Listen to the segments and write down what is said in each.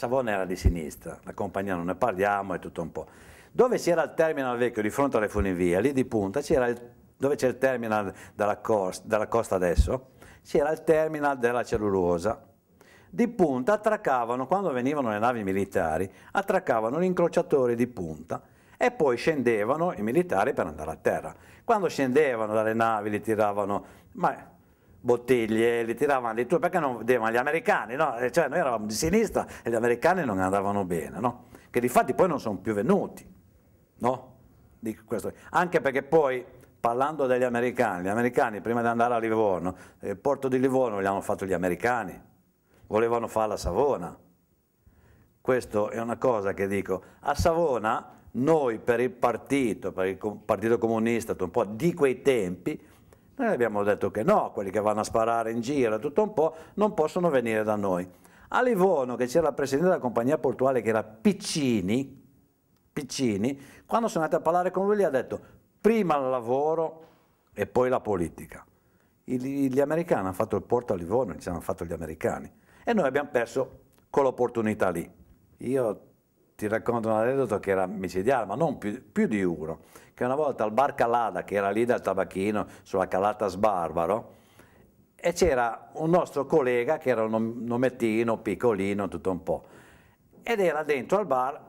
Savona era di sinistra, la compagnia non ne parliamo e tutto un po'. Dove c'era il terminal vecchio di fronte alle funivie, lì di punta, il, dove c'è il terminal dalla costa, dalla costa adesso, c'era il terminal della cellulosa. Di punta attraccavano, quando venivano le navi militari, attraccavano l'incrociatore di punta e poi scendevano i militari per andare a terra. Quando scendevano dalle navi li tiravano, ma bottiglie, li tiravano di tutto, perché non vedevano gli americani, no? Eh, cioè noi eravamo di sinistra e gli americani non andavano bene, no? Che di fatti poi non sono più venuti, no? Anche perché poi, parlando degli americani, gli americani prima di andare a Livorno, il eh, porto di Livorno l'hanno fatto gli americani, volevano fare la Savona. Questa è una cosa che dico, a Savona noi per il partito, per il partito comunista, un po' di quei tempi, noi abbiamo detto che no, quelli che vanno a sparare in giro, tutto un po', non possono venire da noi. A Livorno, che c'era il presidente della compagnia portuale, che era Piccini, Piccini, quando sono andato a parlare con lui, gli ha detto prima il lavoro e poi la politica. Gli americani hanno fatto il porto a Livorno, ci hanno fatto gli americani. E noi abbiamo perso quell'opportunità lì. Io ti racconto un aneddoto che era micidiale, ma non più, più di uno, che una volta al bar Calada, che era lì dal tabacchino, sulla calata Sbarbaro, e c'era un nostro collega che era un nomettino, piccolino, tutto un po', ed era dentro al bar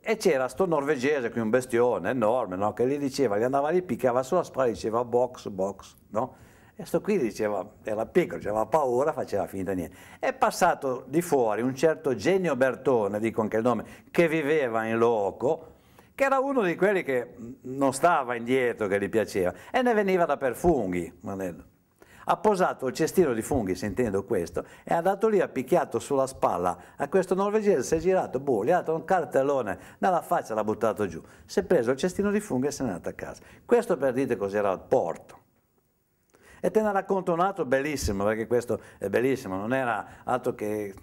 e c'era sto norvegese, qui un bestione enorme, no? che gli diceva, gli andava lì, picchiava sulla spalla e diceva box, box, no? questo qui diceva, era piccolo, aveva paura, faceva finta di niente. È passato di fuori un certo Genio Bertone, dico anche il nome, che viveva in loco, che era uno di quelli che non stava indietro, che gli piaceva, e ne veniva da per funghi. Ha posato il cestino di funghi, sentendo questo, e è andato lì, ha picchiato sulla spalla a questo norvegese, si è girato, boh, gli ha dato un cartellone nella faccia, l'ha buttato giù. Si è preso il cestino di funghi e se n'è andato a casa. Questo per dire cos'era il porto. E te ne racconto un altro bellissimo, perché questo è bellissimo, non era altro che...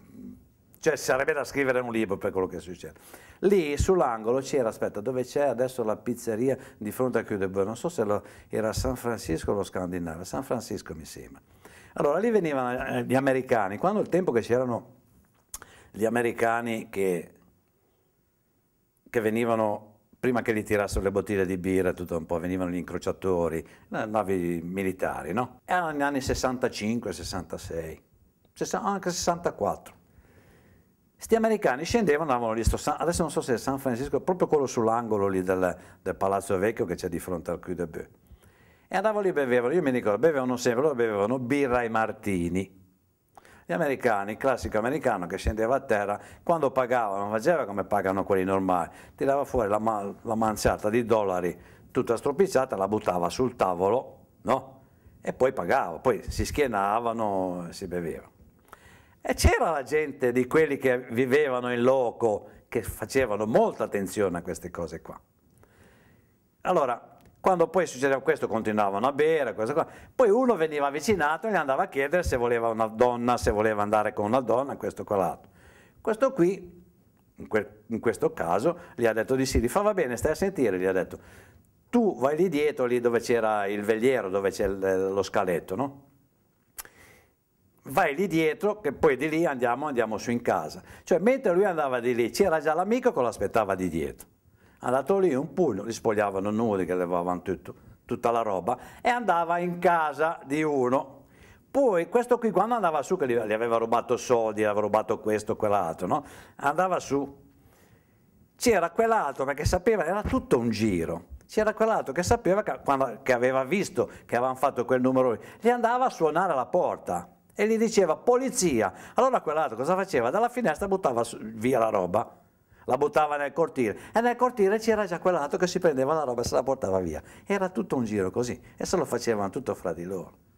Cioè sarebbe da scrivere un libro per quello che succede. Lì sull'angolo c'era, aspetta, dove c'è adesso la pizzeria di fronte a Chiudebue, non so se lo, era San Francisco o lo Scandinavo, San Francisco mi sembra. Allora lì venivano eh, gli americani, quando il tempo che c'erano gli americani che, che venivano prima che gli tirassero le bottiglie di birra, tutto un po', venivano gli incrociatori, eh, navi militari, no? Erano negli anni 65, 66, anche 64. Sti americani scendevano, andavano lì, adesso non so se è San Francisco, proprio quello sull'angolo lì del, del, Palazzo Vecchio che c'è di fronte al Cui de Bœuf. E andavano lì e bevevano, io mi ricordo, bevevano sempre, loro bevevano birra ai martini, gli americani, il classico americano che scendeva a terra, quando pagava, non faceva come pagano quelli normali, tirava fuori la, ma- la manciata di dollari tutta stropicciata, la buttava sul tavolo, no? E poi pagava, poi si schienavano, si beveva. E c'era la gente di quelli che vivevano in loco, che facevano molta attenzione a queste cose qua. Allora, quando poi succedeva questo continuavano a bere, poi uno veniva avvicinato e gli andava a chiedere se voleva una donna, se voleva andare con una donna, questo con l'altro. Questo qui, in, que in questo caso, gli ha detto di sì, gli fa va bene, stai a sentire, gli ha detto, tu vai lì dietro, lì dove c'era il vegliero, dove c'è eh, lo scaletto, no? vai lì dietro che poi di lì andiamo, andiamo su in casa. Cioè mentre lui andava di lì c'era già l'amico che lo aspettava di dietro andato lì un pugno, gli spogliavano nudi che levavano tutto, tutta la roba e andava in casa di uno. Poi questo qui quando andava su, che gli, aveva rubato soldi, gli aveva rubato questo, quell'altro, no? andava su, c'era quell'altro perché sapeva, era tutto un giro, c'era quell'altro che sapeva che, quando, che aveva visto che avevano fatto quel numero, gli andava a suonare alla porta e gli diceva polizia. Allora quell'altro cosa faceva? Dalla finestra buttava via la roba la buttava nel cortile e nel cortile c'era già quell'altro che si prendeva la roba e se la portava via. Era tutto un giro così e se lo facevano tutto fra di loro.